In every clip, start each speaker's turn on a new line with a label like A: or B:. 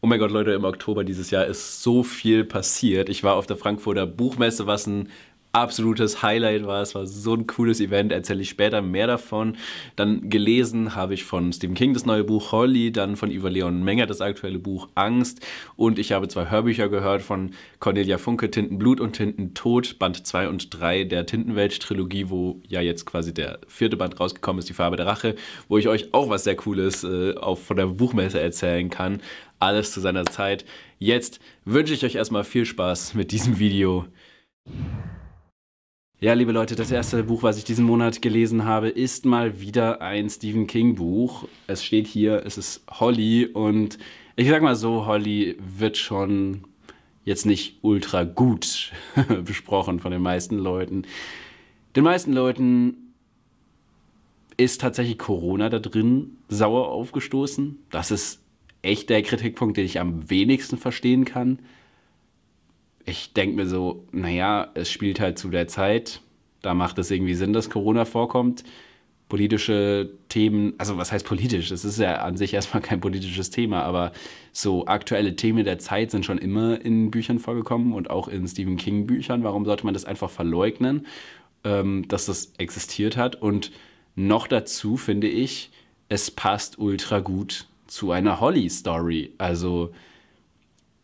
A: Oh mein Gott, Leute, im Oktober dieses Jahr ist so viel passiert. Ich war auf der Frankfurter Buchmesse, was ein absolutes Highlight war. Es war so ein cooles Event, erzähle ich später mehr davon. Dann gelesen habe ich von Stephen King das neue Buch Holly, dann von Iva Leon Menger das aktuelle Buch Angst und ich habe zwei Hörbücher gehört von Cornelia Funke, Tintenblut und Tintentod, Band 2 und 3 der Tintenwelt-Trilogie, wo ja jetzt quasi der vierte Band rausgekommen ist, Die Farbe der Rache, wo ich euch auch was sehr Cooles äh, auch von der Buchmesse erzählen kann. Alles zu seiner Zeit. Jetzt wünsche ich euch erstmal viel Spaß mit diesem Video. Ja, liebe Leute, das erste Buch, was ich diesen Monat gelesen habe, ist mal wieder ein Stephen King Buch. Es steht hier, es ist Holly und ich sag mal so, Holly wird schon jetzt nicht ultra gut besprochen von den meisten Leuten. Den meisten Leuten ist tatsächlich Corona da drin sauer aufgestoßen. Das ist echt der Kritikpunkt, den ich am wenigsten verstehen kann ich denke mir so, naja, es spielt halt zu der Zeit. Da macht es irgendwie Sinn, dass Corona vorkommt. Politische Themen, also was heißt politisch? Es ist ja an sich erstmal kein politisches Thema, aber so aktuelle Themen der Zeit sind schon immer in Büchern vorgekommen und auch in Stephen King-Büchern. Warum sollte man das einfach verleugnen, ähm, dass das existiert hat? Und noch dazu finde ich, es passt ultra gut zu einer Holly-Story. Also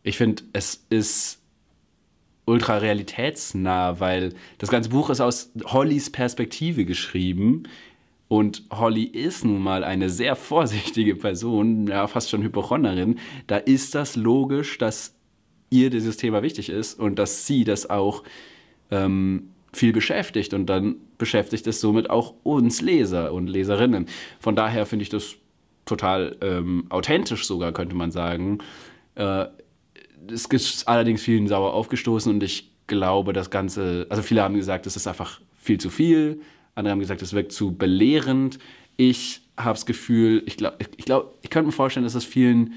A: ich finde, es ist ultra realitätsnah, weil das ganze Buch ist aus Hollys Perspektive geschrieben. Und Holly ist nun mal eine sehr vorsichtige Person, ja, fast schon Hypochonderin. Da ist das logisch, dass ihr dieses Thema wichtig ist und dass sie das auch ähm, viel beschäftigt. Und dann beschäftigt es somit auch uns Leser und Leserinnen. Von daher finde ich das total ähm, authentisch sogar, könnte man sagen. Äh, es ist allerdings vielen sauer aufgestoßen und ich glaube, das Ganze, also viele haben gesagt, es ist einfach viel zu viel, andere haben gesagt, es wirkt zu belehrend. Ich habe das Gefühl, ich glaube, ich, glaub, ich könnte mir vorstellen, dass es vielen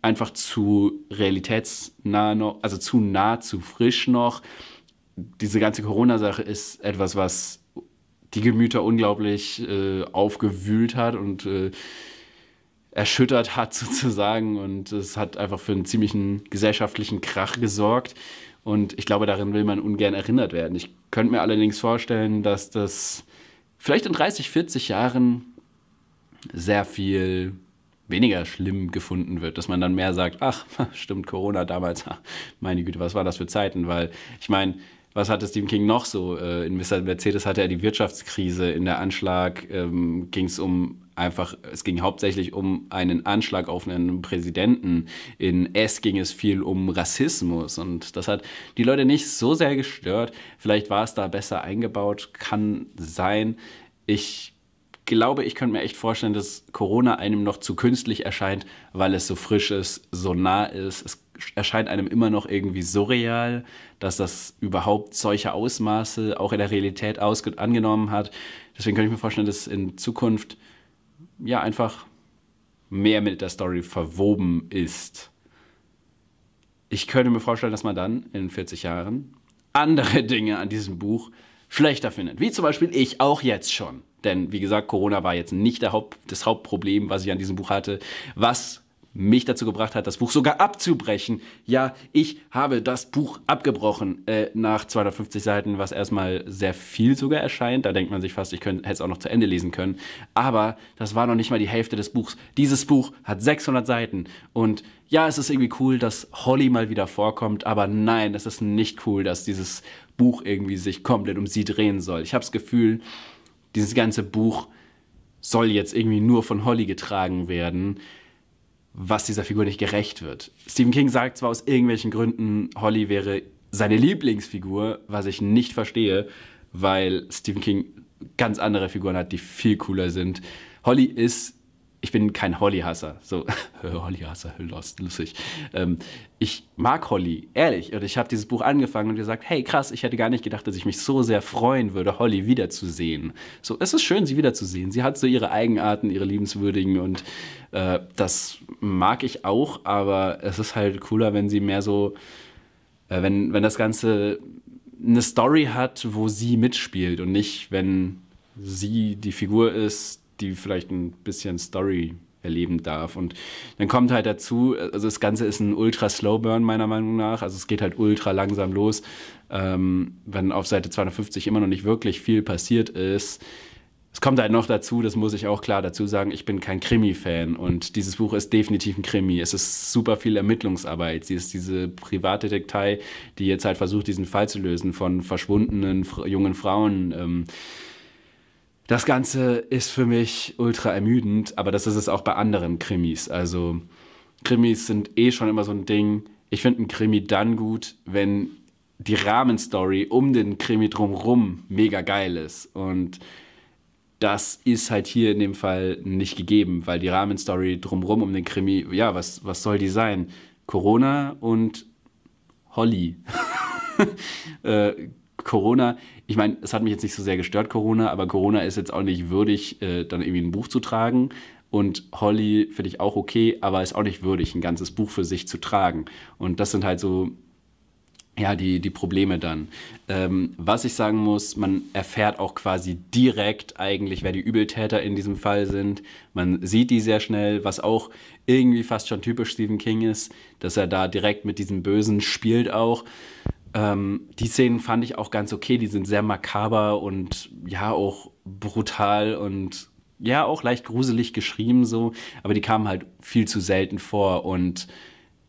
A: einfach zu realitätsnah noch, also zu nah, zu frisch noch. Diese ganze Corona-Sache ist etwas, was die Gemüter unglaublich äh, aufgewühlt hat und äh, erschüttert hat sozusagen und es hat einfach für einen ziemlichen gesellschaftlichen Krach gesorgt und ich glaube, darin will man ungern erinnert werden. Ich könnte mir allerdings vorstellen, dass das vielleicht in 30, 40 Jahren sehr viel weniger schlimm gefunden wird, dass man dann mehr sagt, ach, stimmt Corona damals, meine Güte, was war das für Zeiten, weil ich meine, was hatte Stephen King noch so? Äh, in Mr. Mercedes hatte er die Wirtschaftskrise, in der Anschlag ähm, ging es um einfach, es ging hauptsächlich um einen Anschlag auf einen Präsidenten. In S ging es viel um Rassismus und das hat die Leute nicht so sehr gestört. Vielleicht war es da besser eingebaut, kann sein. Ich glaube, ich könnte mir echt vorstellen, dass Corona einem noch zu künstlich erscheint, weil es so frisch ist, so nah ist. Es erscheint einem immer noch irgendwie surreal, dass das überhaupt solche Ausmaße auch in der Realität angenommen hat. Deswegen könnte ich mir vorstellen, dass in Zukunft ja einfach mehr mit der Story verwoben ist. Ich könnte mir vorstellen, dass man dann in 40 Jahren andere Dinge an diesem Buch schlechter findet. Wie zum Beispiel ich auch jetzt schon. Denn wie gesagt, Corona war jetzt nicht Haupt, das Hauptproblem, was ich an diesem Buch hatte. Was mich dazu gebracht hat, das Buch sogar abzubrechen. Ja, ich habe das Buch abgebrochen äh, nach 250 Seiten, was erstmal sehr viel sogar erscheint. Da denkt man sich fast, ich könnte, hätte es auch noch zu Ende lesen können. Aber das war noch nicht mal die Hälfte des Buchs. Dieses Buch hat 600 Seiten. Und ja, es ist irgendwie cool, dass Holly mal wieder vorkommt. Aber nein, es ist nicht cool, dass dieses Buch irgendwie sich komplett um sie drehen soll. Ich habe das Gefühl, dieses ganze Buch soll jetzt irgendwie nur von Holly getragen werden was dieser Figur nicht gerecht wird. Stephen King sagt zwar aus irgendwelchen Gründen, Holly wäre seine Lieblingsfigur, was ich nicht verstehe, weil Stephen King ganz andere Figuren hat, die viel cooler sind. Holly ist ich bin kein Holly-Hasser. So, Holly-Hasser, Lost, lustig. Ähm, ich mag Holly, ehrlich. Und ich habe dieses Buch angefangen und gesagt, hey, krass, ich hätte gar nicht gedacht, dass ich mich so sehr freuen würde, Holly wiederzusehen. So, es ist schön, sie wiederzusehen. Sie hat so ihre Eigenarten, ihre liebenswürdigen und äh, das mag ich auch, aber es ist halt cooler, wenn sie mehr so, äh, wenn, wenn das Ganze eine Story hat, wo sie mitspielt und nicht, wenn sie die Figur ist, die vielleicht ein bisschen Story erleben darf. Und dann kommt halt dazu, also das Ganze ist ein ultra slow burn meiner Meinung nach. Also es geht halt ultra langsam los. Ähm, wenn auf Seite 250 immer noch nicht wirklich viel passiert ist. Es kommt halt noch dazu, das muss ich auch klar dazu sagen, ich bin kein Krimi-Fan und dieses Buch ist definitiv ein Krimi. Es ist super viel Ermittlungsarbeit. Sie ist diese Privatdetektei, die jetzt halt versucht, diesen Fall zu lösen von verschwundenen jungen Frauen. Ähm, das Ganze ist für mich ultra ermüdend, aber das ist es auch bei anderen Krimis. Also Krimis sind eh schon immer so ein Ding. Ich finde ein Krimi dann gut, wenn die Rahmenstory um den Krimi drumherum mega geil ist. Und das ist halt hier in dem Fall nicht gegeben, weil die Rahmenstory drumherum um den Krimi, ja, was, was soll die sein? Corona und Holly. äh, Corona, ich meine, es hat mich jetzt nicht so sehr gestört, Corona, aber Corona ist jetzt auch nicht würdig, äh, dann irgendwie ein Buch zu tragen. Und Holly finde ich auch okay, aber ist auch nicht würdig, ein ganzes Buch für sich zu tragen. Und das sind halt so, ja, die, die Probleme dann. Ähm, was ich sagen muss, man erfährt auch quasi direkt eigentlich, wer die Übeltäter in diesem Fall sind. Man sieht die sehr schnell, was auch irgendwie fast schon typisch Stephen King ist, dass er da direkt mit diesem Bösen spielt auch. Ähm, die Szenen fand ich auch ganz okay. Die sind sehr makaber und ja, auch brutal und ja, auch leicht gruselig geschrieben so. Aber die kamen halt viel zu selten vor und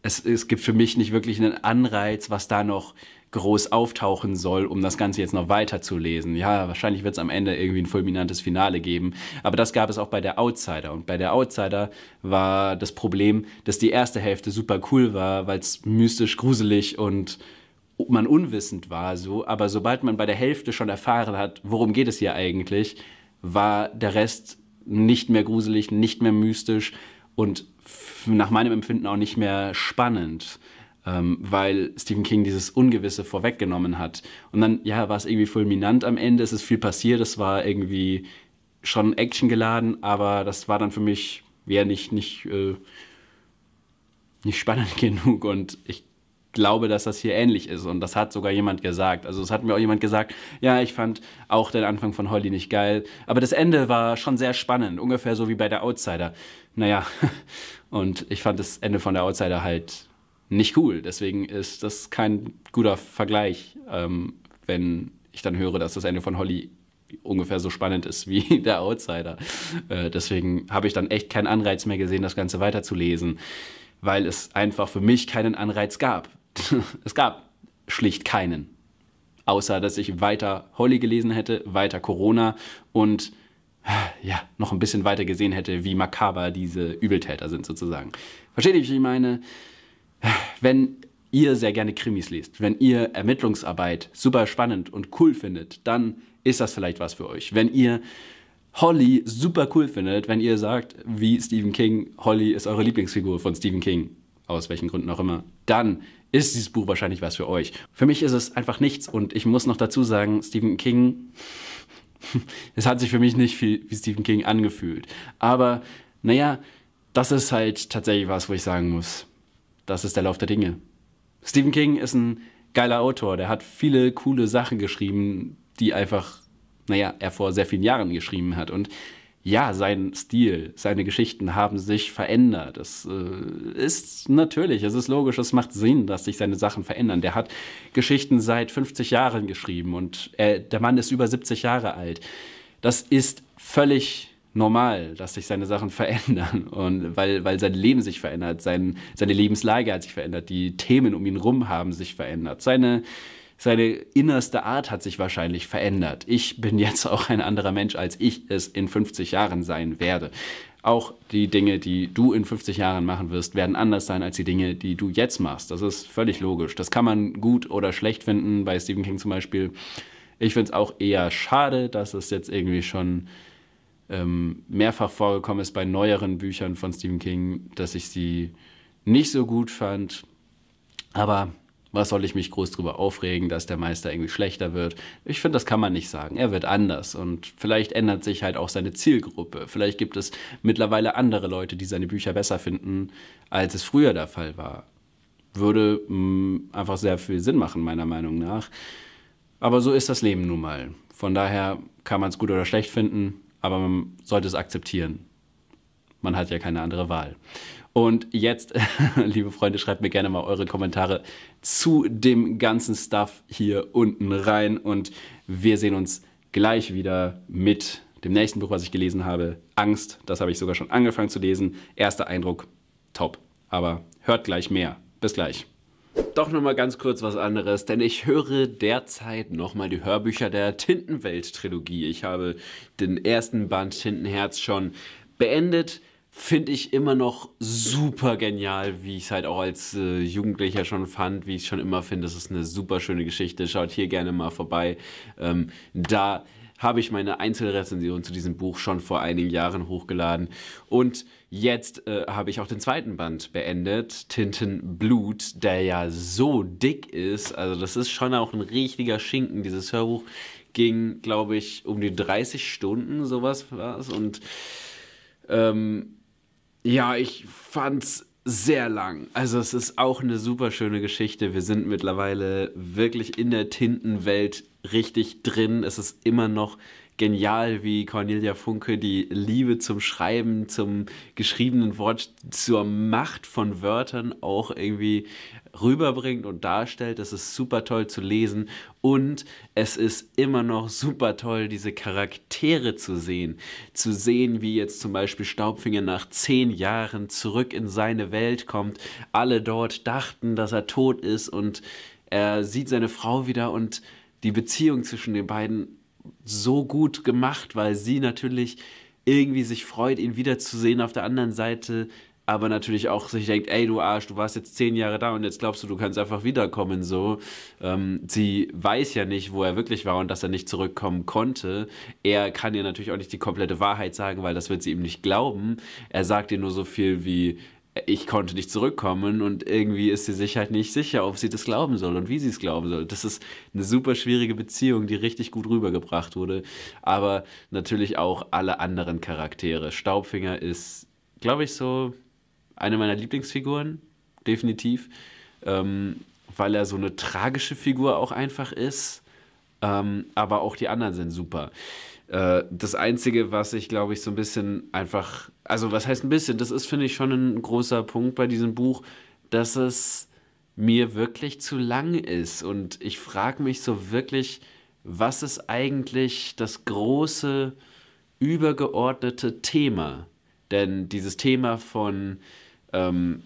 A: es, es gibt für mich nicht wirklich einen Anreiz, was da noch groß auftauchen soll, um das Ganze jetzt noch weiter zu lesen. Ja, wahrscheinlich wird es am Ende irgendwie ein fulminantes Finale geben. Aber das gab es auch bei der Outsider. Und bei der Outsider war das Problem, dass die erste Hälfte super cool war, weil es mystisch, gruselig und man unwissend war, so, aber sobald man bei der Hälfte schon erfahren hat, worum geht es hier eigentlich, war der Rest nicht mehr gruselig, nicht mehr mystisch und nach meinem Empfinden auch nicht mehr spannend, ähm, weil Stephen King dieses Ungewisse vorweggenommen hat. Und dann, ja, war es irgendwie fulminant am Ende, es ist viel passiert, es war irgendwie schon actiongeladen, aber das war dann für mich ja nicht, nicht, äh, nicht spannend genug und ich glaube, dass das hier ähnlich ist. Und das hat sogar jemand gesagt. Also es hat mir auch jemand gesagt, ja, ich fand auch den Anfang von Holly nicht geil. Aber das Ende war schon sehr spannend, ungefähr so wie bei der Outsider. Naja, und ich fand das Ende von der Outsider halt nicht cool. Deswegen ist das kein guter Vergleich, ähm, wenn ich dann höre, dass das Ende von Holly ungefähr so spannend ist wie der Outsider. Äh, deswegen habe ich dann echt keinen Anreiz mehr gesehen, das Ganze weiterzulesen, weil es einfach für mich keinen Anreiz gab es gab schlicht keinen. Außer, dass ich weiter Holly gelesen hätte, weiter Corona und äh, ja, noch ein bisschen weiter gesehen hätte, wie makaber diese Übeltäter sind sozusagen. Versteht ihr, wie ich meine? Äh, wenn ihr sehr gerne Krimis lest, wenn ihr Ermittlungsarbeit super spannend und cool findet, dann ist das vielleicht was für euch. Wenn ihr Holly super cool findet, wenn ihr sagt, wie Stephen King, Holly ist eure Lieblingsfigur von Stephen King, aus welchen Gründen auch immer, dann ist dieses Buch wahrscheinlich was für euch. Für mich ist es einfach nichts und ich muss noch dazu sagen, Stephen King, es hat sich für mich nicht viel wie Stephen King angefühlt. Aber naja, das ist halt tatsächlich was, wo ich sagen muss, das ist der Lauf der Dinge. Stephen King ist ein geiler Autor, der hat viele coole Sachen geschrieben, die einfach, naja, er vor sehr vielen Jahren geschrieben hat. Und ja, sein Stil, seine Geschichten haben sich verändert. Es äh, ist natürlich, es ist logisch, es macht Sinn, dass sich seine Sachen verändern. Der hat Geschichten seit 50 Jahren geschrieben und er, äh, der Mann ist über 70 Jahre alt. Das ist völlig normal, dass sich seine Sachen verändern und weil, weil sein Leben sich verändert, sein, seine Lebenslage hat sich verändert, die Themen um ihn rum haben sich verändert, seine seine innerste Art hat sich wahrscheinlich verändert. Ich bin jetzt auch ein anderer Mensch, als ich es in 50 Jahren sein werde. Auch die Dinge, die du in 50 Jahren machen wirst, werden anders sein als die Dinge, die du jetzt machst. Das ist völlig logisch. Das kann man gut oder schlecht finden, bei Stephen King zum Beispiel. Ich finde es auch eher schade, dass es jetzt irgendwie schon ähm, mehrfach vorgekommen ist bei neueren Büchern von Stephen King, dass ich sie nicht so gut fand. Aber was soll ich mich groß drüber aufregen, dass der Meister irgendwie schlechter wird? Ich finde, das kann man nicht sagen. Er wird anders und vielleicht ändert sich halt auch seine Zielgruppe. Vielleicht gibt es mittlerweile andere Leute, die seine Bücher besser finden, als es früher der Fall war. Würde mh, mm, einfach sehr viel Sinn machen, meiner Meinung nach. Aber so ist das Leben nun mal. Von daher kann man es gut oder schlecht finden, aber man sollte es akzeptieren. Man hat ja keine andere Wahl. Und jetzt, liebe Freunde, schreibt mir gerne mal eure Kommentare zu dem ganzen Stuff hier unten rein. Und wir sehen uns gleich wieder mit dem nächsten Buch, was ich gelesen habe. Angst, das habe ich sogar schon angefangen zu lesen. Erster Eindruck, top. Aber hört gleich mehr. Bis gleich. Doch nochmal ganz kurz was anderes, denn ich höre derzeit nochmal die Hörbücher der Tintenwelt-Trilogie. Ich habe den ersten Band Tintenherz schon beendet finde ich immer noch super genial, wie ich es halt auch als äh, Jugendlicher schon fand, wie ich schon immer finde. Das ist eine super schöne Geschichte. Schaut hier gerne mal vorbei. Ähm, da habe ich meine Einzelrezension zu diesem Buch schon vor einigen Jahren hochgeladen. Und jetzt äh, habe ich auch den zweiten Band beendet, Tinten Blut, der ja so dick ist. Also das ist schon auch ein richtiger Schinken, dieses Hörbuch ging, glaube ich, um die 30 Stunden, sowas war es. Und ähm, ja, ich fand's sehr lang. Also es ist auch eine super schöne Geschichte. Wir sind mittlerweile wirklich in der Tintenwelt richtig drin. Es ist immer noch genial, wie Cornelia Funke die Liebe zum Schreiben, zum geschriebenen Wort, zur Macht von Wörtern auch irgendwie rüberbringt und darstellt. Das ist super toll zu lesen und es ist immer noch super toll, diese Charaktere zu sehen. Zu sehen, wie jetzt zum Beispiel Staubfinger nach zehn Jahren zurück in seine Welt kommt. Alle dort dachten, dass er tot ist und er sieht seine Frau wieder und die Beziehung zwischen den beiden so gut gemacht, weil sie natürlich irgendwie sich freut, ihn wiederzusehen. Auf der anderen Seite aber natürlich auch sich denkt, ey du Arsch, du warst jetzt zehn Jahre da und jetzt glaubst du, du kannst einfach wiederkommen so. Ähm, sie weiß ja nicht, wo er wirklich war und dass er nicht zurückkommen konnte. Er kann ihr natürlich auch nicht die komplette Wahrheit sagen, weil das wird sie ihm nicht glauben. Er sagt ihr nur so viel wie, ich konnte nicht zurückkommen und irgendwie ist sie sich halt nicht sicher, ob sie das glauben soll und wie sie es glauben soll. Das ist eine super schwierige Beziehung, die richtig gut rübergebracht wurde. Aber natürlich auch alle anderen Charaktere. Staubfinger ist, glaube ich, so eine meiner Lieblingsfiguren, definitiv, ähm, weil er so eine tragische Figur auch einfach ist. Ähm, aber auch die anderen sind super. Äh, das Einzige, was ich glaube ich so ein bisschen einfach, also was heißt ein bisschen, das ist finde ich schon ein großer Punkt bei diesem Buch, dass es mir wirklich zu lang ist. Und ich frage mich so wirklich, was ist eigentlich das große, übergeordnete Thema? Denn dieses Thema von ähm,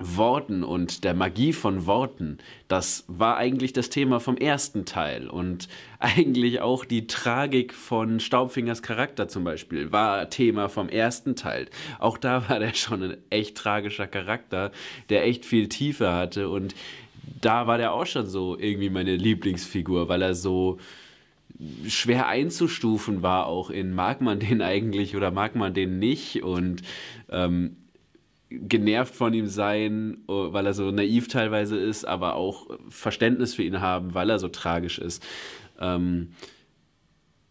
A: Worten und der Magie von Worten, das war eigentlich das Thema vom ersten Teil. Und eigentlich auch die Tragik von Staubfingers Charakter zum Beispiel war Thema vom ersten Teil. Auch da war der schon ein echt tragischer Charakter, der echt viel Tiefe hatte. Und da war der auch schon so irgendwie meine Lieblingsfigur, weil er so schwer einzustufen war, auch in mag man den eigentlich oder mag man den nicht. Und ähm, genervt von ihm sein, äh, weil er so naiv teilweise ist, aber auch Verständnis für ihn haben, weil er so tragisch ist. Ähm,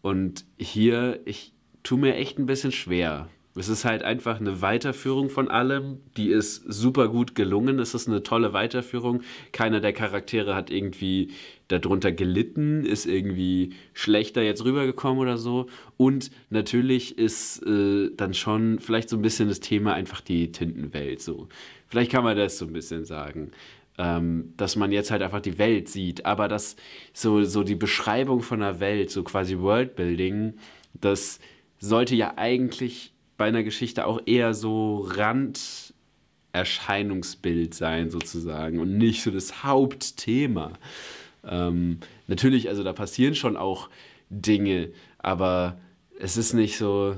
A: und hier, ich tue mir echt ein bisschen schwer es ist halt einfach eine Weiterführung von allem, die ist super gut gelungen. Es ist eine tolle Weiterführung. Keiner der Charaktere hat irgendwie darunter gelitten, ist irgendwie schlechter jetzt rübergekommen oder so. Und natürlich ist äh, dann schon vielleicht so ein bisschen das Thema einfach die Tintenwelt so. Vielleicht kann man das so ein bisschen sagen. Ähm, dass man jetzt halt einfach die Welt sieht, aber dass so, so die Beschreibung von der Welt, so quasi Worldbuilding, das sollte ja eigentlich bei einer Geschichte auch eher so Randerscheinungsbild sein sozusagen und nicht so das Hauptthema. Ähm, natürlich, also da passieren schon auch Dinge, aber es ist nicht so,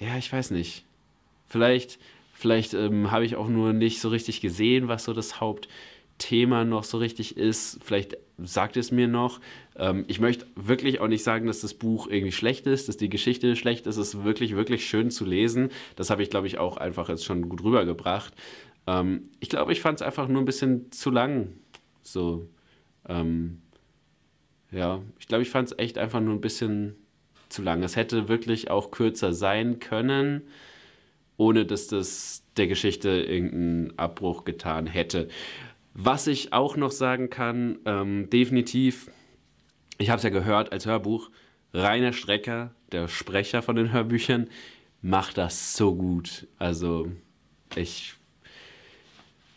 A: ja, ich weiß nicht. Vielleicht, vielleicht ähm, habe ich auch nur nicht so richtig gesehen, was so das Hauptthema noch so richtig ist. Vielleicht sagt es mir noch, ähm, ich möchte wirklich auch nicht sagen, dass das Buch irgendwie schlecht ist, dass die Geschichte schlecht ist. Es ist wirklich, wirklich schön zu lesen. Das habe ich, glaube ich, auch einfach jetzt schon gut rübergebracht. Ähm, ich glaube, ich fand es einfach nur ein bisschen zu lang. So. Ähm, ja, ich glaube, ich fand es echt einfach nur ein bisschen zu lang. Es hätte wirklich auch kürzer sein können, ohne dass das der Geschichte irgendeinen Abbruch getan hätte. Was ich auch noch sagen kann, ähm, definitiv ich habe es ja gehört als Hörbuch, Rainer Strecker, der Sprecher von den Hörbüchern, macht das so gut. Also ich,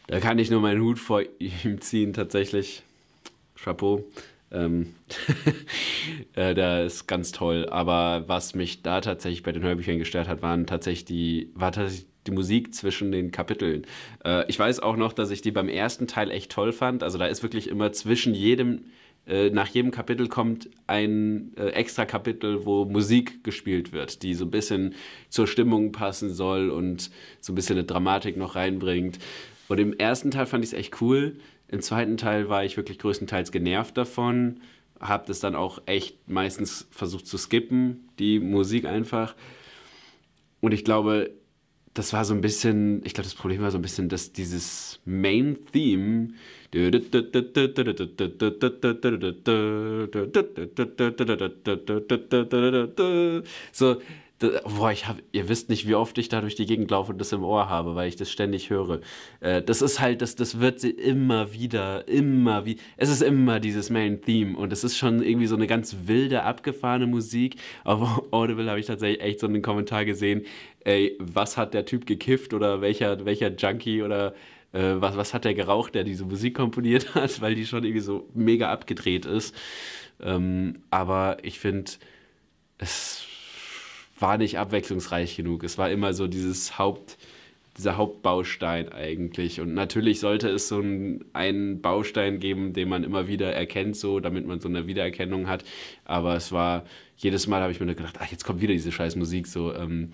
A: da kann ich nur meinen Hut vor ihm ziehen, tatsächlich. Chapeau. Ähm, äh, da ist ganz toll. Aber was mich da tatsächlich bei den Hörbüchern gestört hat, waren tatsächlich die, war tatsächlich die Musik zwischen den Kapiteln. Äh, ich weiß auch noch, dass ich die beim ersten Teil echt toll fand. Also da ist wirklich immer zwischen jedem äh, nach jedem Kapitel kommt ein äh, extra Kapitel, wo Musik gespielt wird, die so ein bisschen zur Stimmung passen soll und so ein bisschen eine Dramatik noch reinbringt. Und im ersten Teil fand ich es echt cool. Im zweiten Teil war ich wirklich größtenteils genervt davon. Hab das dann auch echt meistens versucht zu skippen, die Musik einfach. Und ich glaube, das war so ein bisschen, ich glaube, das Problem war so ein bisschen, dass dieses Main Theme so boah, ich hab, ihr wisst nicht, wie oft ich da durch die Gegend laufe und das im Ohr habe, weil ich das ständig höre. Äh, das ist halt, das, das wird sie immer wieder, immer wie, es ist immer dieses Main Theme und es ist schon irgendwie so eine ganz wilde, abgefahrene Musik. Auf Audible habe ich tatsächlich echt so einen Kommentar gesehen, ey, was hat der Typ gekifft oder welcher, welcher Junkie oder äh, was, was hat der geraucht, der diese Musik komponiert hat, weil die schon irgendwie so mega abgedreht ist. Ähm, aber ich finde, es war nicht abwechslungsreich genug. Es war immer so dieses Haupt, dieser Hauptbaustein eigentlich. Und natürlich sollte es so einen, einen Baustein geben, den man immer wieder erkennt, so, damit man so eine Wiedererkennung hat. Aber es war, jedes Mal habe ich mir gedacht, ach, jetzt kommt wieder diese scheiß Musik, so, ähm,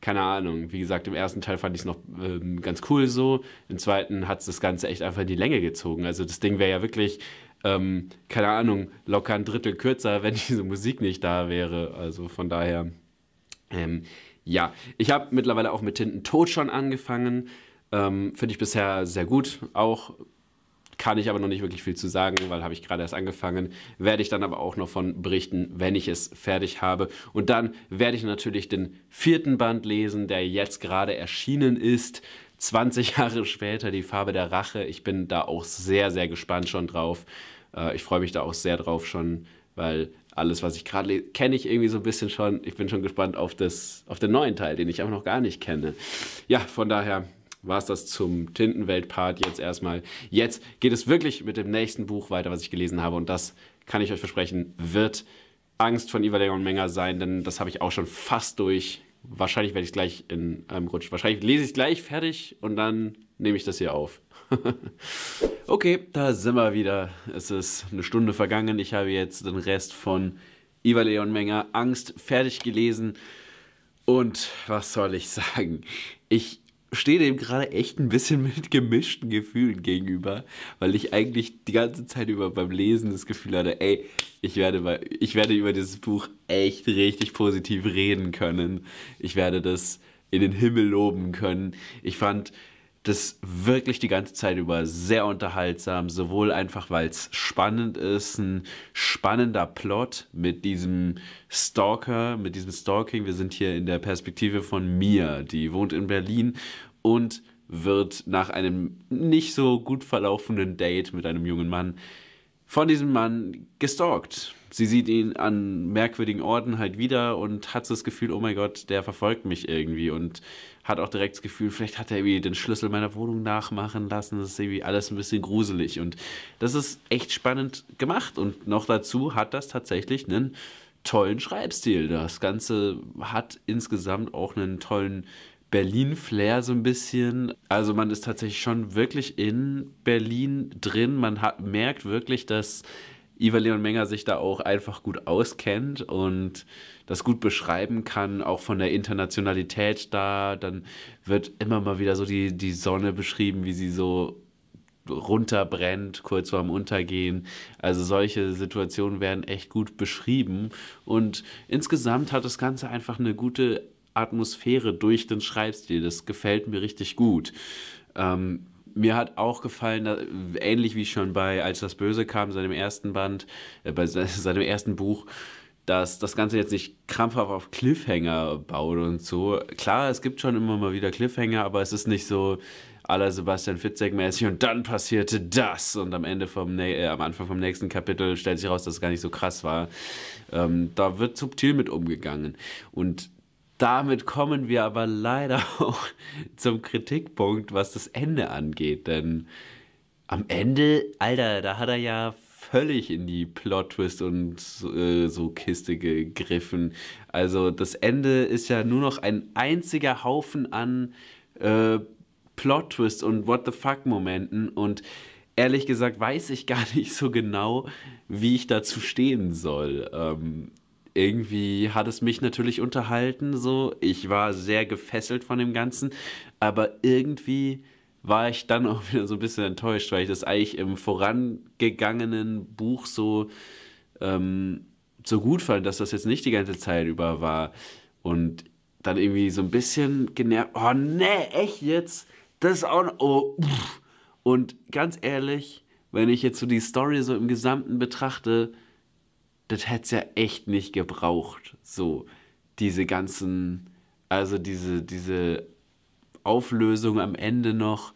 A: keine Ahnung. Wie gesagt, im ersten Teil fand ich es noch ähm, ganz cool so. Im zweiten hat es das Ganze echt einfach in die Länge gezogen. Also das Ding wäre ja wirklich, ähm, keine Ahnung, locker ein Drittel kürzer, wenn diese Musik nicht da wäre. Also von daher, ähm, ja. Ich habe mittlerweile auch mit Tinten Tod schon angefangen. Ähm, Finde ich bisher sehr gut. Auch kann ich aber noch nicht wirklich viel zu sagen, weil habe ich gerade erst angefangen. Werde ich dann aber auch noch von berichten, wenn ich es fertig habe. Und dann werde ich natürlich den vierten Band lesen, der jetzt gerade erschienen ist. 20 Jahre später, die Farbe der Rache. Ich bin da auch sehr, sehr gespannt schon drauf. Äh, ich freue mich da auch sehr drauf schon, weil alles, was ich gerade lese, kenne ich irgendwie so ein bisschen schon. Ich bin schon gespannt auf, das, auf den neuen Teil, den ich aber noch gar nicht kenne. Ja, von daher war es das zum Tintenwelt-Part jetzt erstmal. Jetzt geht es wirklich mit dem nächsten Buch weiter, was ich gelesen habe. Und das kann ich euch versprechen, wird Angst von Iva Leon Menger sein, denn das habe ich auch schon fast durch. Wahrscheinlich werde ich es gleich in einem Rutsch. Wahrscheinlich lese ich es gleich fertig und dann nehme ich das hier auf. okay, da sind wir wieder. Es ist eine Stunde vergangen. Ich habe jetzt den Rest von Iva Leon Menger Angst fertig gelesen. Und was soll ich sagen? Ich stehe dem gerade echt ein bisschen mit gemischten Gefühlen gegenüber, weil ich eigentlich die ganze Zeit über beim Lesen das Gefühl hatte, ey, ich werde, mal, ich werde über dieses Buch echt richtig positiv reden können. Ich werde das in den Himmel loben können. Ich fand das wirklich die ganze Zeit über sehr unterhaltsam, sowohl einfach, weil es spannend ist, ein spannender Plot mit diesem Stalker, mit diesem Stalking. Wir sind hier in der Perspektive von Mia, die wohnt in Berlin und wird nach einem nicht so gut verlaufenden Date mit einem jungen Mann von diesem Mann gestalkt. Sie sieht ihn an merkwürdigen Orten halt wieder und hat das Gefühl, oh mein Gott, der verfolgt mich irgendwie und hat auch direkt das Gefühl, vielleicht hat er irgendwie den Schlüssel meiner Wohnung nachmachen lassen. Das ist irgendwie alles ein bisschen gruselig und das ist echt spannend gemacht und noch dazu hat das tatsächlich einen tollen Schreibstil. Das Ganze hat insgesamt auch einen tollen Berlin-Flair so ein bisschen. Also man ist tatsächlich schon wirklich in Berlin drin. Man hat, merkt wirklich, dass Iva Leon Menger sich da auch einfach gut auskennt und das gut beschreiben kann, auch von der Internationalität da. Dann wird immer mal wieder so die, die Sonne beschrieben, wie sie so runterbrennt, kurz vorm Untergehen. Also solche Situationen werden echt gut beschrieben. Und insgesamt hat das Ganze einfach eine gute Atmosphäre durch den Schreibstil. Das gefällt mir richtig gut. Ähm, mir hat auch gefallen, ähnlich wie schon bei Als das Böse kam, seinem ersten Band, äh, bei seinem ersten Buch, dass das Ganze jetzt nicht krampfhaft auf Cliffhanger baut und so. Klar, es gibt schon immer mal wieder Cliffhanger, aber es ist nicht so aller Sebastian Fitzek-mäßig und dann passierte das und am Ende vom äh, am Anfang vom nächsten Kapitel stellt sich heraus, dass es gar nicht so krass war. Ähm, da wird subtil mit umgegangen und damit kommen wir aber leider auch zum Kritikpunkt, was das Ende angeht. Denn am Ende, Alter, da hat er ja völlig in die Plot-Twist und äh, so Kiste gegriffen. Also das Ende ist ja nur noch ein einziger Haufen an äh, Plot-Twist und What the fuck-Momenten. Und ehrlich gesagt weiß ich gar nicht so genau, wie ich dazu stehen soll. Ähm, irgendwie hat es mich natürlich unterhalten, so. Ich war sehr gefesselt von dem Ganzen, aber irgendwie war ich dann auch wieder so ein bisschen enttäuscht, weil ich das eigentlich im vorangegangenen Buch so, ähm, so gut fand, dass das jetzt nicht die ganze Zeit über war. Und dann irgendwie so ein bisschen genervt, oh nee, echt jetzt? Das ist auch noch, oh, Und ganz ehrlich, wenn ich jetzt so die Story so im Gesamten betrachte, das hätte es ja echt nicht gebraucht. So, diese ganzen, also diese, diese Auflösung am Ende noch.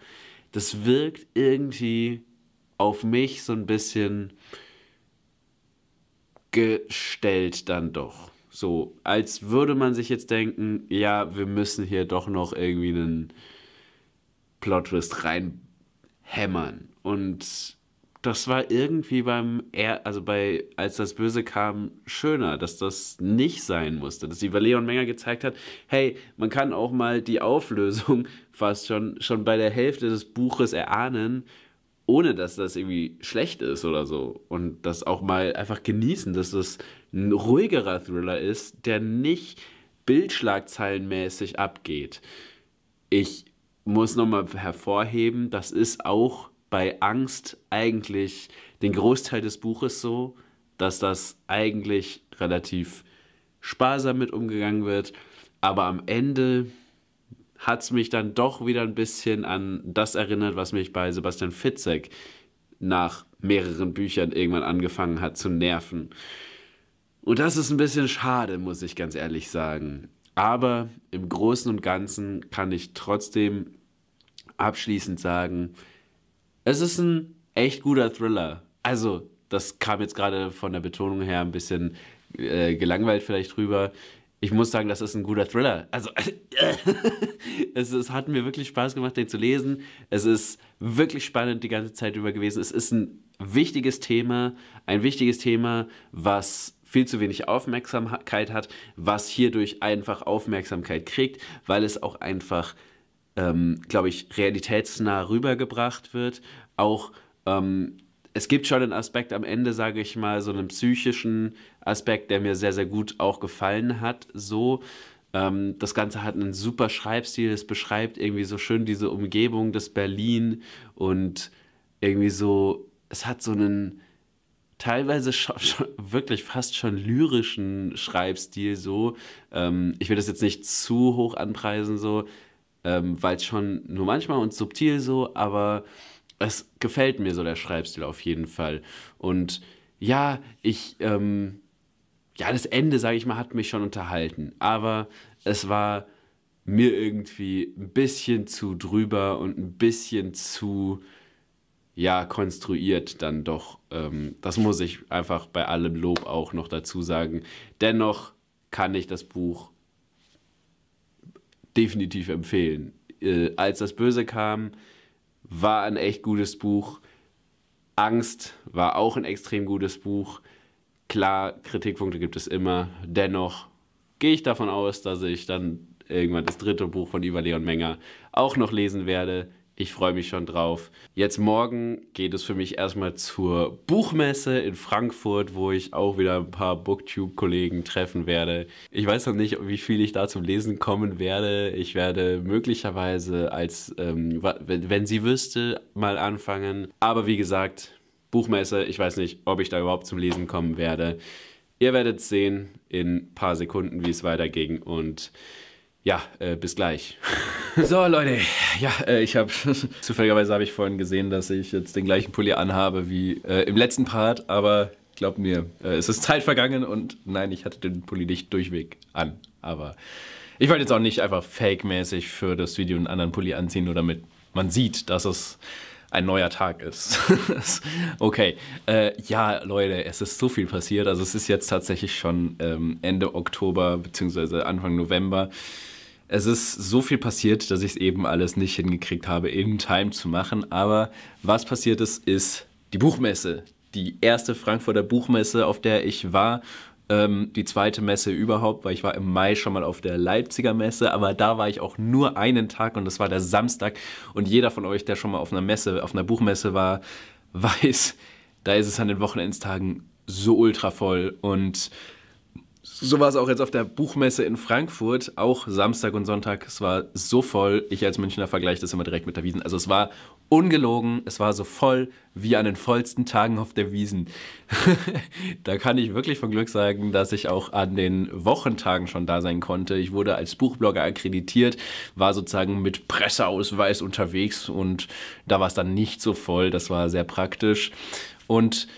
A: Das wirkt irgendwie auf mich so ein bisschen gestellt dann doch. So, als würde man sich jetzt denken, ja, wir müssen hier doch noch irgendwie einen Plot-Twist reinhämmern. Und das war irgendwie beim, er also bei, als das Böse kam, schöner, dass das nicht sein musste. Dass sie bei Leon Menger gezeigt hat, hey, man kann auch mal die Auflösung fast schon, schon bei der Hälfte des Buches erahnen, ohne dass das irgendwie schlecht ist oder so. Und das auch mal einfach genießen, dass das ein ruhigerer Thriller ist, der nicht bildschlagzeilenmäßig abgeht. Ich muss nochmal hervorheben, das ist auch bei Angst eigentlich den Großteil des Buches so, dass das eigentlich relativ sparsam mit umgegangen wird. Aber am Ende hat es mich dann doch wieder ein bisschen an das erinnert, was mich bei Sebastian Fitzek nach mehreren Büchern irgendwann angefangen hat zu nerven. Und das ist ein bisschen schade, muss ich ganz ehrlich sagen. Aber im Großen und Ganzen kann ich trotzdem abschließend sagen, es ist ein echt guter Thriller. Also, das kam jetzt gerade von der Betonung her ein bisschen äh, gelangweilt vielleicht drüber. Ich muss sagen, das ist ein guter Thriller. Also, es, es hat mir wirklich Spaß gemacht, den zu lesen. Es ist wirklich spannend die ganze Zeit über gewesen. Es ist ein wichtiges Thema, ein wichtiges Thema, was viel zu wenig Aufmerksamkeit hat, was hierdurch einfach Aufmerksamkeit kriegt, weil es auch einfach ähm, glaube ich, realitätsnah rübergebracht wird. Auch ähm, es gibt schon einen Aspekt am Ende, sage ich mal, so einen psychischen Aspekt, der mir sehr, sehr gut auch gefallen hat. So, ähm, das Ganze hat einen super Schreibstil, es beschreibt irgendwie so schön diese Umgebung des Berlin und irgendwie so, es hat so einen teilweise schon, schon, wirklich fast schon lyrischen Schreibstil so. Ähm, ich will das jetzt nicht zu hoch anpreisen so ähm, weil es schon nur manchmal und subtil so, aber es gefällt mir so der Schreibstil auf jeden Fall. Und ja, ich, ähm, ja, das Ende, sage ich mal, hat mich schon unterhalten, aber es war mir irgendwie ein bisschen zu drüber und ein bisschen zu ja konstruiert dann doch. Ähm, das muss ich einfach bei allem Lob auch noch dazu sagen. Dennoch kann ich das Buch definitiv empfehlen. Äh, als das Böse kam, war ein echt gutes Buch. Angst war auch ein extrem gutes Buch. Klar, Kritikpunkte gibt es immer. Dennoch gehe ich davon aus, dass ich dann irgendwann das dritte Buch von über Leon Menger auch noch lesen werde. Ich freue mich schon drauf. Jetzt morgen geht es für mich erstmal zur Buchmesse in Frankfurt, wo ich auch wieder ein paar Booktube-Kollegen treffen werde. Ich weiß noch nicht, wie viel ich da zum Lesen kommen werde. Ich werde möglicherweise als, ähm, wenn sie wüsste, mal anfangen. Aber wie gesagt, Buchmesse, ich weiß nicht, ob ich da überhaupt zum Lesen kommen werde. Ihr werdet sehen in ein paar Sekunden, wie es weiterging und ja, äh, bis gleich. so, Leute, ja, äh, ich habe, zufälligerweise habe ich vorhin gesehen, dass ich jetzt den gleichen Pulli anhabe wie äh, im letzten Part, aber glaub mir, äh, es ist Zeit vergangen und nein, ich hatte den Pulli nicht durchweg an, aber ich wollte jetzt auch nicht einfach fake-mäßig für das Video einen anderen Pulli anziehen, nur damit man sieht, dass es ein neuer Tag ist. okay, äh, ja, Leute, es ist so viel passiert. Also es ist jetzt tatsächlich schon ähm, Ende Oktober bzw. Anfang November. Es ist so viel passiert, dass ich es eben alles nicht hingekriegt habe, in Time zu machen. Aber was passiert ist, ist die Buchmesse. Die erste Frankfurter Buchmesse, auf der ich war ähm, die zweite Messe überhaupt, weil ich war im Mai schon mal auf der Leipziger Messe, aber da war ich auch nur einen Tag und das war der Samstag. Und jeder von euch, der schon mal auf einer Messe, auf einer Buchmesse war, weiß, da ist es an den Wochenendstagen so ultra voll und so war es auch jetzt auf der Buchmesse in Frankfurt, auch Samstag und Sonntag. Es war so voll. Ich als Münchner vergleiche das immer direkt mit der Wiesen. Also es war ungelogen, es war so voll wie an den vollsten Tagen auf der Wiesen. da kann ich wirklich von Glück sagen, dass ich auch an den Wochentagen schon da sein konnte. Ich wurde als Buchblogger akkreditiert, war sozusagen mit Presseausweis unterwegs und da war es dann nicht so voll. Das war sehr praktisch. Und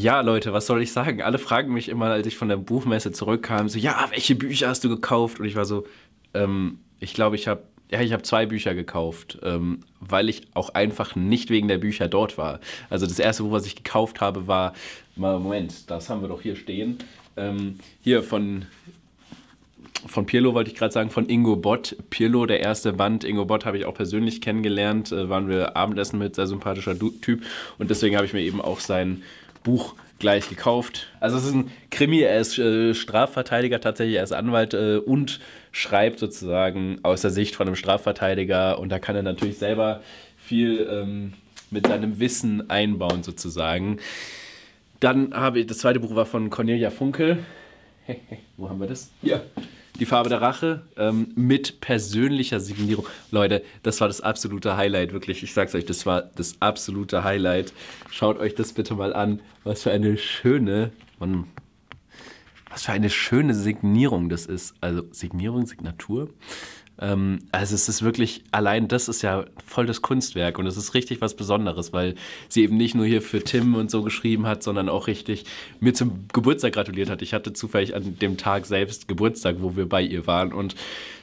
A: ja, Leute, was soll ich sagen? Alle fragen mich immer, als ich von der Buchmesse zurückkam, so, ja, welche Bücher hast du gekauft? Und ich war so, ähm, ich glaube, ich habe ja, ich zwei Bücher gekauft, ähm, weil ich auch einfach nicht wegen der Bücher dort war. Also das erste Buch, was ich gekauft habe, war, mal, Moment, das haben wir doch hier stehen. Ähm, hier von, von Pirlo wollte ich gerade sagen, von Ingo Bott. Pirlo, der erste Band. Ingo Bott habe ich auch persönlich kennengelernt, äh, waren wir Abendessen mit, sehr sympathischer Typ. Und deswegen habe ich mir eben auch sein Buch gleich gekauft. Also es ist ein Krimi, er ist äh, Strafverteidiger tatsächlich, er ist Anwalt äh, und schreibt sozusagen aus der Sicht von einem Strafverteidiger und da kann er natürlich selber viel ähm, mit seinem Wissen einbauen sozusagen. Dann habe ich, das zweite Buch war von Cornelia Funkel. Wo haben wir das? Hier. Ja die Farbe der Rache ähm, mit persönlicher Signierung. Leute, das war das absolute Highlight, wirklich. Ich sag's euch, das war das absolute Highlight. Schaut euch das bitte mal an. Was für eine schöne, Mann, was für eine schöne Signierung das ist. Also Signierung, Signatur. Ähm, also es ist wirklich, allein das ist ja voll das Kunstwerk und es ist richtig was Besonderes, weil sie eben nicht nur hier für Tim und so geschrieben hat, sondern auch richtig mir zum Geburtstag gratuliert hat. Ich hatte zufällig an dem Tag selbst Geburtstag, wo wir bei ihr waren und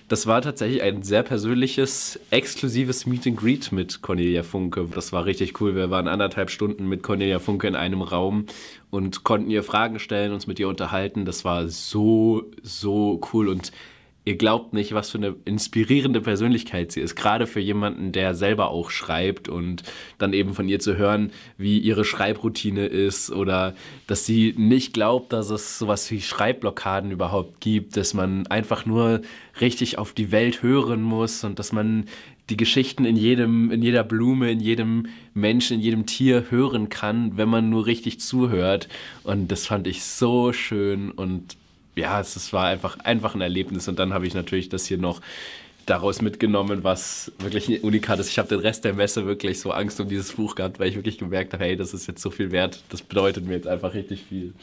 A: das war tatsächlich ein sehr persönliches, exklusives Meet and Greet mit Cornelia Funke. Das war richtig cool. Wir waren anderthalb Stunden mit Cornelia Funke in einem Raum und konnten ihr Fragen stellen, uns mit ihr unterhalten. Das war so, so cool und ihr glaubt nicht, was für eine inspirierende Persönlichkeit sie ist. Gerade für jemanden, der selber auch schreibt und dann eben von ihr zu hören, wie ihre Schreibroutine ist oder dass sie nicht glaubt, dass es sowas wie Schreibblockaden überhaupt gibt, dass man einfach nur richtig auf die Welt hören muss und dass man die Geschichten in jedem, in jeder Blume, in jedem Menschen, in jedem Tier hören kann, wenn man nur richtig zuhört. Und das fand ich so schön und ja, es, es war einfach, einfach ein Erlebnis. Und dann habe ich natürlich das hier noch daraus mitgenommen, was wirklich ein Unikat ist. Ich habe den Rest der Messe wirklich so Angst um dieses Buch gehabt, weil ich wirklich gemerkt habe, hey, das ist jetzt so viel wert. Das bedeutet mir jetzt einfach richtig viel.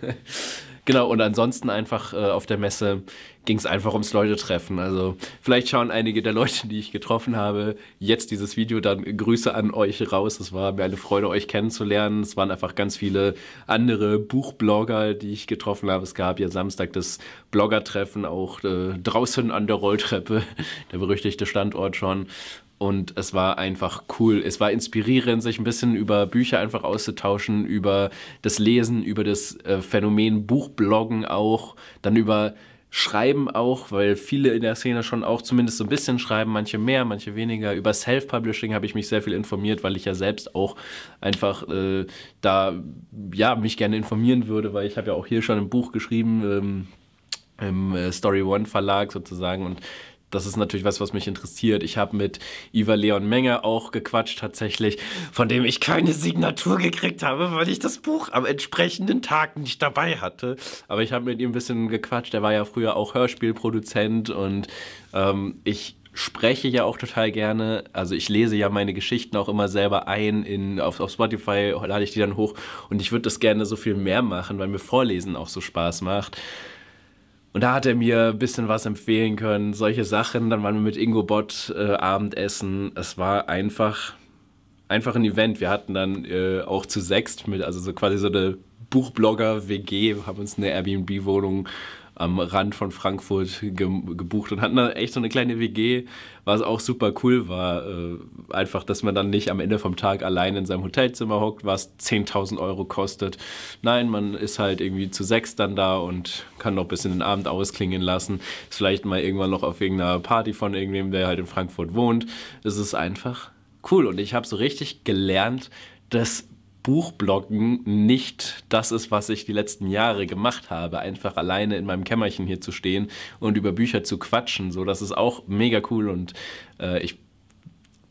A: Genau, und ansonsten einfach äh, auf der Messe ging es einfach ums Leute treffen. Also vielleicht schauen einige der Leute, die ich getroffen habe, jetzt dieses Video dann Grüße an euch raus. Es war mir eine Freude, euch kennenzulernen. Es waren einfach ganz viele andere Buchblogger, die ich getroffen habe. Es gab ja Samstag das Blogger-Treffen auch äh, draußen an der Rolltreppe, der berüchtigte Standort schon. Und es war einfach cool. Es war inspirierend, sich ein bisschen über Bücher einfach auszutauschen, über das Lesen, über das äh, Phänomen Buchbloggen auch, dann über Schreiben auch, weil viele in der Szene schon auch zumindest so ein bisschen schreiben, manche mehr, manche weniger. Über Self-Publishing habe ich mich sehr viel informiert, weil ich ja selbst auch einfach äh, da ja mich gerne informieren würde, weil ich habe ja auch hier schon ein Buch geschrieben. Ähm, im äh, Story One Verlag sozusagen und das ist natürlich was, was mich interessiert. Ich habe mit Iva Leon Menger auch gequatscht tatsächlich, von dem ich keine Signatur gekriegt habe, weil ich das Buch am entsprechenden Tag nicht dabei hatte. Aber ich habe mit ihm ein bisschen gequatscht. Er war ja früher auch Hörspielproduzent und ähm, ich spreche ja auch total gerne. Also ich lese ja meine Geschichten auch immer selber ein. In, auf, auf Spotify lade ich die dann hoch. Und ich würde das gerne so viel mehr machen, weil mir Vorlesen auch so Spaß macht. Und da hat er mir ein bisschen was empfehlen können, solche Sachen. Dann waren wir mit Ingo Bott äh, Abendessen. Es war einfach, einfach ein Event. Wir hatten dann äh, auch zu sechst mit, also so quasi so eine Buchblogger-WG, haben uns eine Airbnb-Wohnung am Rand von Frankfurt ge gebucht und hatten da echt so eine kleine WG, was auch super cool war. Äh, einfach, dass man dann nicht am Ende vom Tag allein in seinem Hotelzimmer hockt, was 10.000 Euro kostet. Nein, man ist halt irgendwie zu sechs dann da und kann noch ein bisschen den Abend ausklingen lassen. Ist vielleicht mal irgendwann noch auf irgendeiner Party von irgendwem, der halt in Frankfurt wohnt. Es ist einfach cool und ich habe so richtig gelernt, dass Buchbloggen nicht das ist, was ich die letzten Jahre gemacht habe. Einfach alleine in meinem Kämmerchen hier zu stehen und über Bücher zu quatschen. So, das ist auch mega cool und äh, ich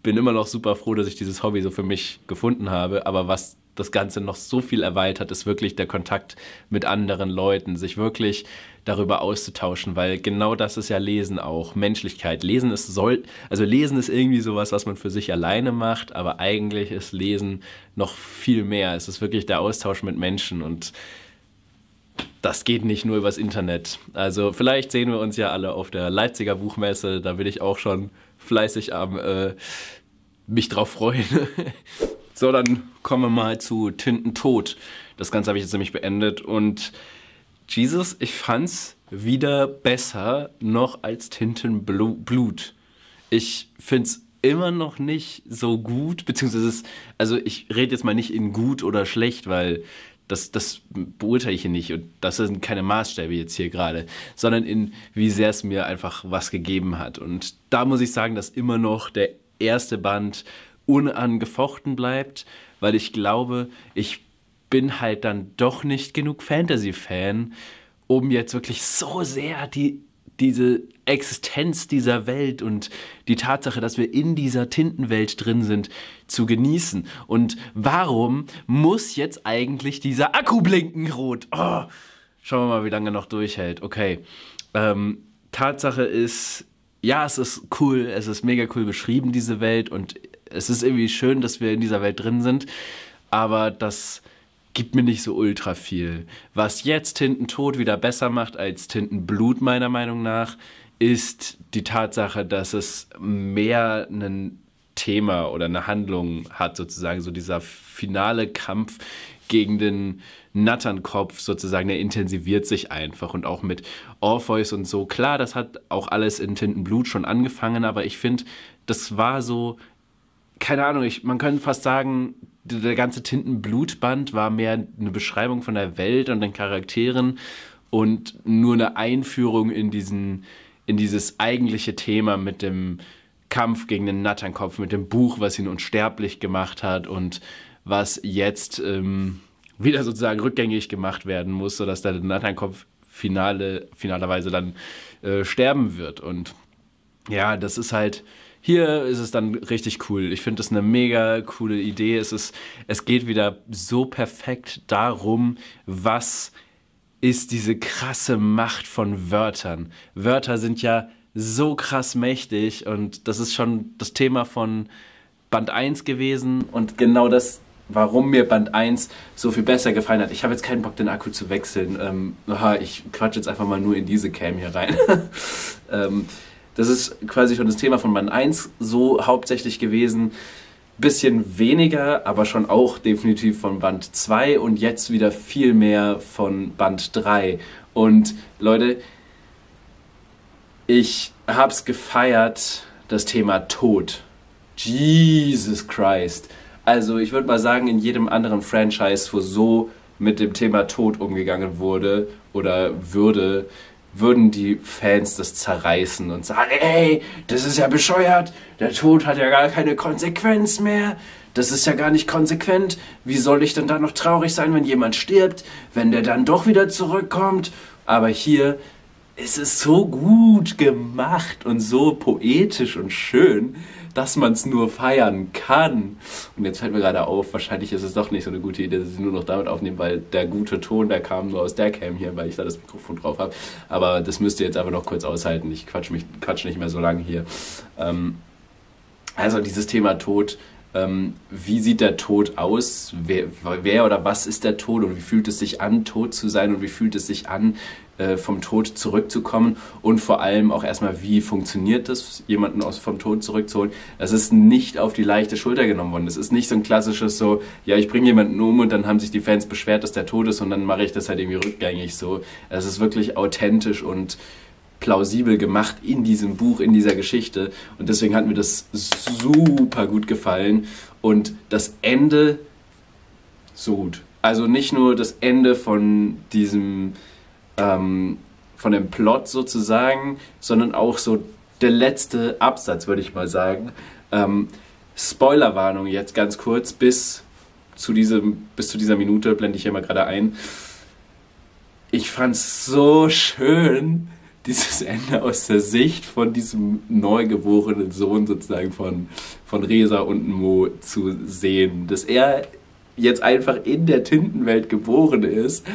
A: bin immer noch super froh, dass ich dieses Hobby so für mich gefunden habe. Aber was das Ganze noch so viel erweitert, ist wirklich der Kontakt mit anderen Leuten, sich wirklich darüber auszutauschen, weil genau das ist ja Lesen auch, Menschlichkeit. Lesen ist soll, also Lesen ist irgendwie sowas, was man für sich alleine macht, aber eigentlich ist Lesen noch viel mehr. Es ist wirklich der Austausch mit Menschen und das geht nicht nur übers Internet. Also vielleicht sehen wir uns ja alle auf der Leipziger Buchmesse, da will ich auch schon fleißig am äh, mich drauf freuen. So, dann kommen wir mal zu Tintentod. Das Ganze habe ich jetzt nämlich beendet und Jesus, ich fand's wieder besser noch als Tintenblut. Ich find's immer noch nicht so gut, beziehungsweise, ist, also ich rede jetzt mal nicht in gut oder schlecht, weil das, das beurteile ich hier nicht und das sind keine Maßstäbe jetzt hier gerade, sondern in wie sehr es mir einfach was gegeben hat. Und da muss ich sagen, dass immer noch der erste Band unangefochten bleibt, weil ich glaube, ich bin halt dann doch nicht genug Fantasy-Fan, um jetzt wirklich so sehr die, diese Existenz dieser Welt und die Tatsache, dass wir in dieser Tintenwelt drin sind, zu genießen. Und warum muss jetzt eigentlich dieser Akku blinken rot? Oh, schauen wir mal, wie lange noch durchhält. Okay. Ähm, Tatsache ist, ja, es ist cool, es ist mega cool beschrieben, diese Welt, und es ist irgendwie schön, dass wir in dieser Welt drin sind, aber das gibt mir nicht so ultra viel. Was jetzt Tintentod wieder besser macht als Tintenblut meiner Meinung nach, ist die Tatsache, dass es mehr ein Thema oder eine Handlung hat, sozusagen so dieser finale Kampf gegen den Natternkopf sozusagen, der intensiviert sich einfach und auch mit Orpheus und so. Klar, das hat auch alles in Tintenblut schon angefangen, aber ich finde, das war so keine Ahnung, ich, man könnte fast sagen, der ganze Tintenblutband war mehr eine Beschreibung von der Welt und den Charakteren und nur eine Einführung in diesen in dieses eigentliche Thema mit dem Kampf gegen den Natternkopf, mit dem Buch, was ihn unsterblich gemacht hat und was jetzt ähm, wieder sozusagen rückgängig gemacht werden muss, sodass der Natternkopf finale, finalerweise dann äh, sterben wird. Und ja, das ist halt hier ist es dann richtig cool. Ich finde das eine mega coole Idee. Es, ist, es geht wieder so perfekt darum, was ist diese krasse Macht von Wörtern. Wörter sind ja so krass mächtig und das ist schon das Thema von Band 1 gewesen und genau das, warum mir Band 1 so viel besser gefallen hat. Ich habe jetzt keinen Bock, den Akku zu wechseln. Ähm, ich quatsch jetzt einfach mal nur in diese Cam hier rein. ähm, das ist quasi schon das Thema von Mann 1 so hauptsächlich gewesen. Bisschen weniger, aber schon auch definitiv von Band 2 und jetzt wieder viel mehr von Band 3. Und Leute, ich hab's gefeiert, das Thema Tod. Jesus Christ. Also ich würde mal sagen, in jedem anderen Franchise, wo so mit dem Thema Tod umgegangen wurde oder würde, würden die Fans das zerreißen und sagen, ey, das ist ja bescheuert, der Tod hat ja gar keine Konsequenz mehr, das ist ja gar nicht konsequent, wie soll ich denn da noch traurig sein, wenn jemand stirbt, wenn der dann doch wieder zurückkommt. Aber hier ist es so gut gemacht und so poetisch und schön, dass man es nur feiern kann. Und jetzt fällt mir gerade auf, wahrscheinlich ist es doch nicht so eine gute Idee, dass ich nur noch damit aufnehme, weil der gute Ton, der kam nur aus der Cam hier, weil ich da das Mikrofon drauf habe. Aber das müsst ihr jetzt einfach noch kurz aushalten. Ich quatsch, mich, quatsch nicht mehr so lange hier. Ähm, also dieses Thema Tod. Ähm, wie sieht der Tod aus? Wer, wer oder was ist der Tod? Und wie fühlt es sich an, tot zu sein? Und wie fühlt es sich an, äh, vom Tod zurückzukommen und vor allem auch erstmal, wie funktioniert das, jemanden aus vom Tod zurückzuholen. Das ist nicht auf die leichte Schulter genommen worden. Das ist nicht so ein klassisches so, ja, ich bringe jemanden um und dann haben sich die Fans beschwert, dass der tot ist und dann mache ich das halt irgendwie rückgängig so. Es ist wirklich authentisch und plausibel gemacht in diesem Buch, in dieser Geschichte. Und deswegen hat mir das super gut gefallen. Und das Ende so gut. Also nicht nur das Ende von diesem ähm, von dem Plot sozusagen, sondern auch so der letzte Absatz, würde ich mal sagen. Ähm, Spoilerwarnung jetzt ganz kurz, bis zu, diesem, bis zu dieser Minute blende ich hier mal gerade ein. Ich fand's so schön, dieses Ende aus der Sicht von diesem neugeborenen Sohn sozusagen von, von Resa und Mo zu sehen. Dass er jetzt einfach in der Tintenwelt geboren ist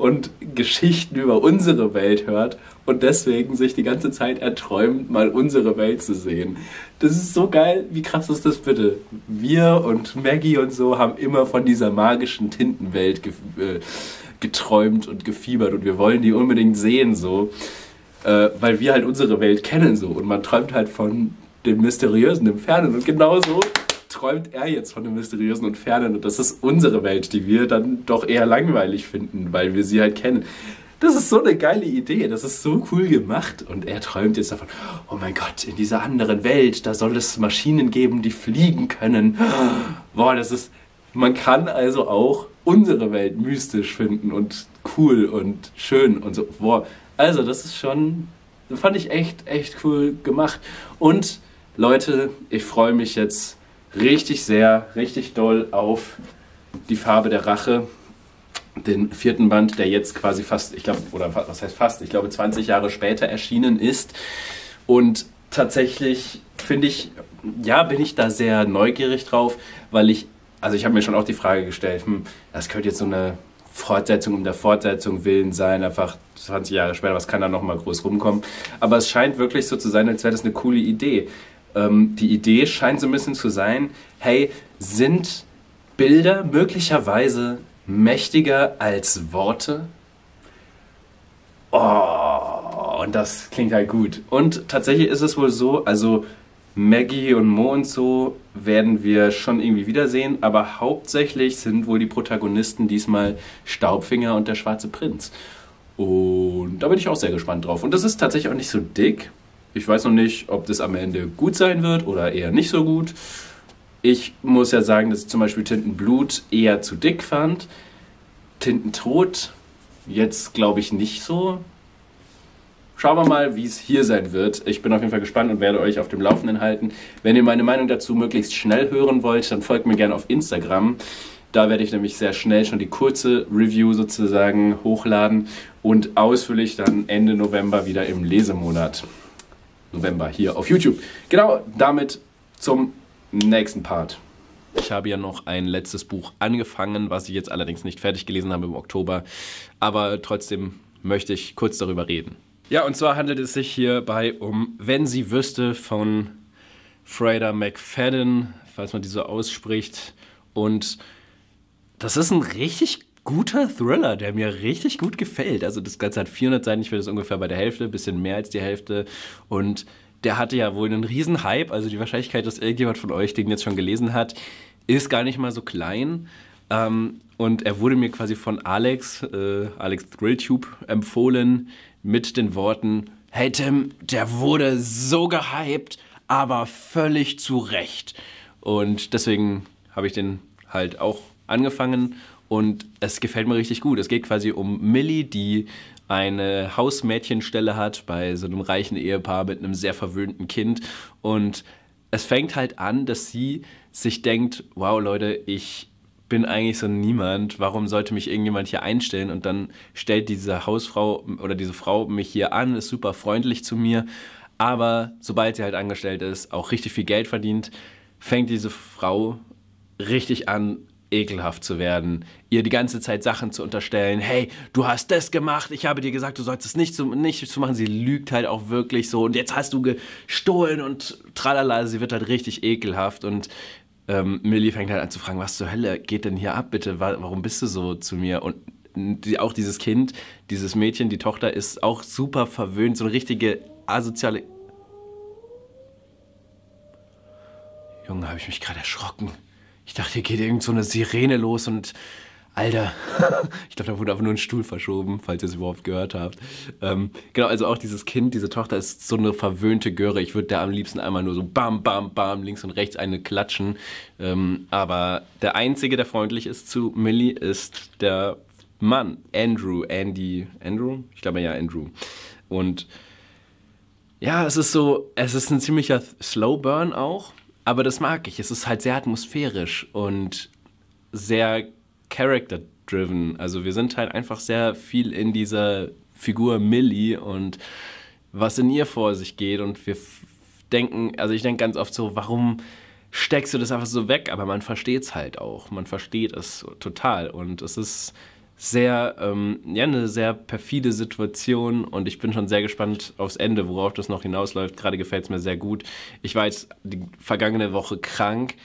A: und Geschichten über unsere Welt hört und deswegen sich die ganze Zeit erträumt, mal unsere Welt zu sehen. Das ist so geil. Wie krass ist das bitte? Wir und Maggie und so haben immer von dieser magischen Tintenwelt ge äh, geträumt und gefiebert und wir wollen die unbedingt sehen so, äh, weil wir halt unsere Welt kennen so und man träumt halt von dem Mysteriösen, dem Fernen und genauso träumt er jetzt von dem Mysteriösen und Fernen und das ist unsere Welt, die wir dann doch eher langweilig finden, weil wir sie halt kennen. Das ist so eine geile Idee, das ist so cool gemacht und er träumt jetzt davon, oh mein Gott, in dieser anderen Welt, da soll es Maschinen geben, die fliegen können. Boah, das ist, man kann also auch unsere Welt mystisch finden und cool und schön und so. Boah, also das ist schon, fand ich echt, echt cool gemacht und... Leute, ich freue mich jetzt richtig sehr, richtig doll auf die Farbe der Rache, den vierten Band, der jetzt quasi fast, ich glaube, oder was heißt fast, ich glaube 20 Jahre später erschienen ist. Und tatsächlich finde ich, ja, bin ich da sehr neugierig drauf, weil ich, also ich habe mir schon auch die Frage gestellt, hm, das könnte jetzt so eine Fortsetzung um der Fortsetzung willen sein, einfach 20 Jahre später, was kann da nochmal groß rumkommen. Aber es scheint wirklich so zu sein, als wäre das eine coole Idee ähm, die Idee scheint so ein bisschen zu sein, hey, sind Bilder möglicherweise mächtiger als Worte? Oh, und das klingt halt gut. Und tatsächlich ist es wohl so, also Maggie und Mo und so werden wir schon irgendwie wiedersehen, aber hauptsächlich sind wohl die Protagonisten diesmal Staubfinger und der Schwarze Prinz. Und da bin ich auch sehr gespannt drauf. Und das ist tatsächlich auch nicht so dick. Ich weiß noch nicht, ob das am Ende gut sein wird oder eher nicht so gut. Ich muss ja sagen, dass ich zum Beispiel Tintenblut eher zu dick fand. Tintentod jetzt glaube ich nicht so. Schauen wir mal, wie es hier sein wird. Ich bin auf jeden Fall gespannt und werde euch auf dem Laufenden halten. Wenn ihr meine Meinung dazu möglichst schnell hören wollt, dann folgt mir gerne auf Instagram. Da werde ich nämlich sehr schnell schon die kurze Review sozusagen hochladen und ausführlich dann Ende November wieder im Lesemonat. November hier auf YouTube. Genau, damit zum nächsten Part. Ich habe ja noch ein letztes Buch angefangen, was ich jetzt allerdings nicht fertig gelesen habe im Oktober, aber trotzdem möchte ich kurz darüber reden. Ja, und zwar handelt es sich hierbei um Wenn sie wüsste von Freda McFadden, falls man die so ausspricht. Und das ist ein richtig guter Thriller, der mir richtig gut gefällt. Also das Ganze hat 400 Seiten, ich will das ungefähr bei der Hälfte, bisschen mehr als die Hälfte. Und der hatte ja wohl einen riesen Hype. Also die Wahrscheinlichkeit, dass irgendjemand von euch den jetzt schon gelesen hat, ist gar nicht mal so klein. Ähm, und er wurde mir quasi von Alex, äh, Alex Thrilltube, empfohlen mit den Worten, hey Tim, der wurde so gehypt, aber völlig zu Recht. Und deswegen habe ich den halt auch angefangen und es gefällt mir richtig gut. Es geht quasi um Millie, die eine Hausmädchenstelle hat bei so einem reichen Ehepaar mit einem sehr verwöhnten Kind. Und es fängt halt an, dass sie sich denkt, wow Leute, ich bin eigentlich so niemand, warum sollte mich irgendjemand hier einstellen? Und dann stellt diese Hausfrau oder diese Frau mich hier an, ist super freundlich zu mir, aber sobald sie halt angestellt ist, auch richtig viel Geld verdient, fängt diese Frau richtig an, ekelhaft zu werden, ihr die ganze Zeit Sachen zu unterstellen, hey, du hast das gemacht, ich habe dir gesagt, du sollst es nicht zu, nicht zu machen. Sie lügt halt auch wirklich so und jetzt hast du gestohlen und tralala, sie wird halt richtig ekelhaft und ähm, Millie fängt halt an zu fragen, was zur Hölle geht denn hier ab, bitte, warum bist du so zu mir? Und die, auch dieses Kind, dieses Mädchen, die Tochter ist auch super verwöhnt, so eine richtige asoziale... Junge, habe ich mich gerade erschrocken. Ich dachte, hier geht irgend so eine Sirene los und Alter, ich glaube, da wurde einfach nur ein Stuhl verschoben, falls ihr es überhaupt gehört habt. Ähm, genau, also auch dieses Kind, diese Tochter ist so eine verwöhnte Göre. Ich würde da am liebsten einmal nur so bam, bam, bam, links und rechts eine klatschen. Ähm, aber der Einzige, der freundlich ist zu Millie, ist der Mann, Andrew, Andy, Andrew? Ich glaube ja, Andrew. Und ja, es ist so, es ist ein ziemlicher Slowburn auch. Aber das mag ich. Es ist halt sehr atmosphärisch und sehr character-driven. Also wir sind halt einfach sehr viel in dieser Figur Millie und was in ihr vor sich geht. Und wir denken, also ich denke ganz oft so, warum steckst du das einfach so weg? Aber man versteht es halt auch. Man versteht es total. Und es ist sehr, ähm, ja, eine sehr perfide Situation und ich bin schon sehr gespannt aufs Ende, worauf das noch hinausläuft. Gerade gefällt es mir sehr gut. Ich war jetzt die vergangene Woche krank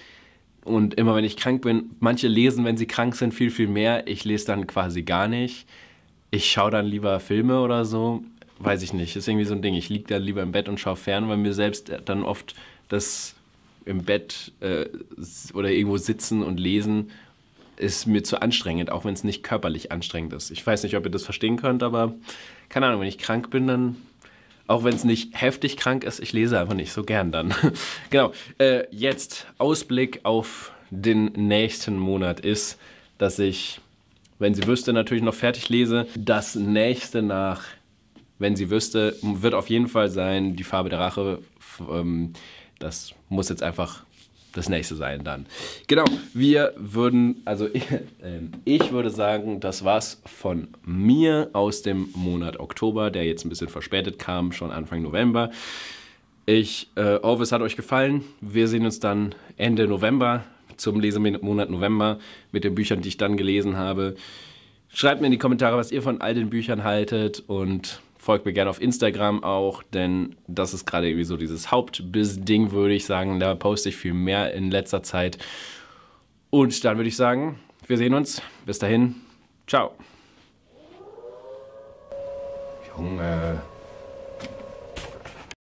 A: und immer wenn ich krank bin, manche lesen, wenn sie krank sind, viel, viel mehr. Ich lese dann quasi gar nicht. Ich schaue dann lieber Filme oder so. Weiß ich nicht. Ist irgendwie so ein Ding. Ich liege dann lieber im Bett und schaue fern, weil mir selbst dann oft das im Bett äh, oder irgendwo sitzen und lesen ist mir zu anstrengend, auch wenn es nicht körperlich anstrengend ist. Ich weiß nicht, ob ihr das verstehen könnt, aber keine Ahnung, wenn ich krank bin, dann, auch wenn es nicht heftig krank ist, ich lese einfach nicht so gern dann. genau, äh, jetzt Ausblick auf den nächsten Monat ist, dass ich, wenn sie wüsste, natürlich noch fertig lese. Das nächste nach, wenn sie wüsste, wird auf jeden Fall sein, die Farbe der Rache. Ähm, das muss jetzt einfach das nächste sein dann. Genau, wir würden, also ich, äh, ich würde sagen, das war's von mir aus dem Monat Oktober, der jetzt ein bisschen verspätet kam, schon Anfang November. Ich äh, hoffe, es hat euch gefallen. Wir sehen uns dann Ende November zum Lesemonat November mit den Büchern, die ich dann gelesen habe. Schreibt mir in die Kommentare, was ihr von all den Büchern haltet und Folgt mir gerne auf Instagram auch, denn das ist gerade irgendwie so dieses Hauptbiss-Ding, würde ich sagen. Da poste ich viel mehr in letzter Zeit. Und dann würde ich sagen, wir sehen uns. Bis dahin. Ciao. Junge.